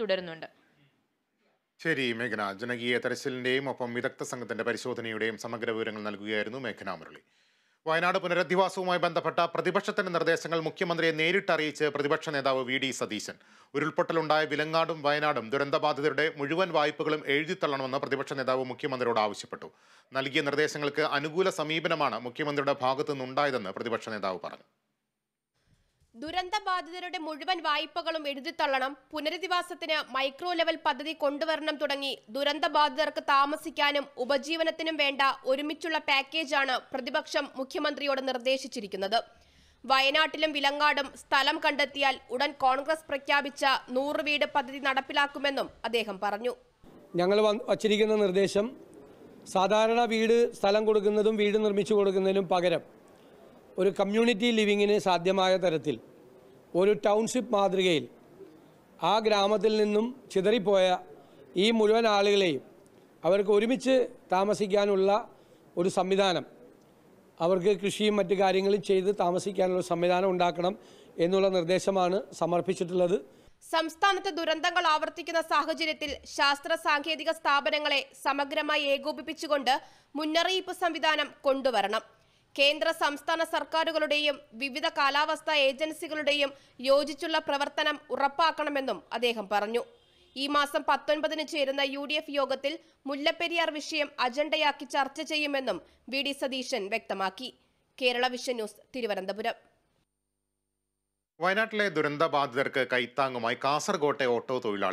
തുടരുന്നുണ്ട് ശരി മേഘന ജനകീയ തെരച്ചിലിന്റെയും ഒപ്പം വിദഗ്ധ സംഘത്തിന്റെ പരിശോധനയുടെയും സമഗ്ര വിവരങ്ങൾ നൽകുകയായിരുന്നു മേഘന മുരളി വയനാട് പുനരധിവാസവുമായി ബന്ധപ്പെട്ട പ്രതിപക്ഷത്തിന്റെ നിർദ്ദേശങ്ങൾ മുഖ്യമന്ത്രിയെ നേരിട്ട് അറിയിച്ച് പ്രതിപക്ഷ നേതാവ് വി ഡി സതീശൻ ഉരുൾപൊട്ടലുണ്ടായ വിലങ്ങാടും വയനാടും ദുരന്തബാധിതരുടെ മുഴുവൻ വായ്പകളും എഴുതിത്തള്ളണമെന്ന് പ്രതിപക്ഷ നേതാവ് മുഖ്യമന്ത്രിയോട് ആവശ്യപ്പെട്ടു നൽകിയ നിർദ്ദേശങ്ങൾക്ക് അനുകൂല സമീപനമാണ് മുഖ്യമന്ത്രിയുടെ ഭാഗത്തുനിന്നുണ്ടായതെന്ന് പ്രതിപക്ഷ നേതാവ് പറഞ്ഞു ദുരന്തബാധിതരുടെ മുഴുവൻ വായ്പകളും എഴുതിത്തള്ളണം പുനരധിവാസത്തിന് മൈക്രോ ലെവൽ പദ്ധതി കൊണ്ടുവരണം തുടങ്ങി ദുരന്തബാധിതർക്ക് താമസിക്കാനും ഉപജീവനത്തിനും വേണ്ട ഒരുമിച്ചുള്ള പാക്കേജാണ് പ്രതിപക്ഷം മുഖ്യമന്ത്രിയോട് നിർദ്ദേശിച്ചിരിക്കുന്നത് വയനാട്ടിലും വിലങ്ങാടും സ്ഥലം കണ്ടെത്തിയാൽ ഉടൻ കോൺഗ്രസ് പ്രഖ്യാപിച്ച നൂറ് വീട് പദ്ധതി നടപ്പിലാക്കുമെന്നും അദ്ദേഹം പറഞ്ഞു ഞങ്ങൾ വച്ചിരിക്കുന്ന നിർദ്ദേശം സാധാരണ വീട് സ്ഥലം കൊടുക്കുന്നതും വീട് നിർമ്മിച്ചു കൊടുക്കുന്നതിനും പകരം ഒരു കമ്മ്യൂണിറ്റി ലിവിങ്ങിന് സാധ്യമായ തരത്തിൽ ഒരു ടൗൺഷിപ്പ് മാതൃകയിൽ ആ ഗ്രാമത്തിൽ നിന്നും ചിതറിപ്പോയ ഈ മുഴുവൻ ആളുകളെയും അവർക്ക് ഒരുമിച്ച് താമസിക്കാനുള്ള ഒരു സംവിധാനം അവർക്ക് കൃഷിയും മറ്റു കാര്യങ്ങളും ചെയ്ത് താമസിക്കാനുള്ള സംവിധാനം ഉണ്ടാക്കണം എന്നുള്ള നിർദ്ദേശമാണ് സമർപ്പിച്ചിട്ടുള്ളത് സംസ്ഥാനത്ത് ദുരന്തങ്ങൾ ആവർത്തിക്കുന്ന സാഹചര്യത്തിൽ ശാസ്ത്ര സാങ്കേതിക സ്ഥാപനങ്ങളെ സമഗ്രമായി ഏകോപിപ്പിച്ചുകൊണ്ട് മുന്നറിയിപ്പ് സംവിധാനം കൊണ്ടുവരണം കേന്ദ്ര സംസ്ഥാന സർക്കാരുകളുടെയും വിവിധ കാലാവസ്ഥാ ഏജൻസികളുടെയും യോജിച്ചുള്ള പ്രവർത്തനം ഉറപ്പാക്കണമെന്നും അദ്ദേഹം പറഞ്ഞു ഈ മാസം പത്തൊൻപതിന് ചേരുന്ന യു ഡി എഫ് യോഗത്തിൽ മുല്ലപ്പെരിയാർ വിഷയം അജണ്ടയാക്കി ചർച്ച ചെയ്യുമെന്നും വി ഡി സതീശൻ വ്യക്തമാക്കി കേരള വിഷൻ ന്യൂസ് തിരുവനന്തപുരം വയനാട്ടിലെ ദുരന്തബാധിതർക്ക് കൈത്താങ്ങുമായി കാസർകോട്ടെ ഓട്ടോ തൊഴിലാളി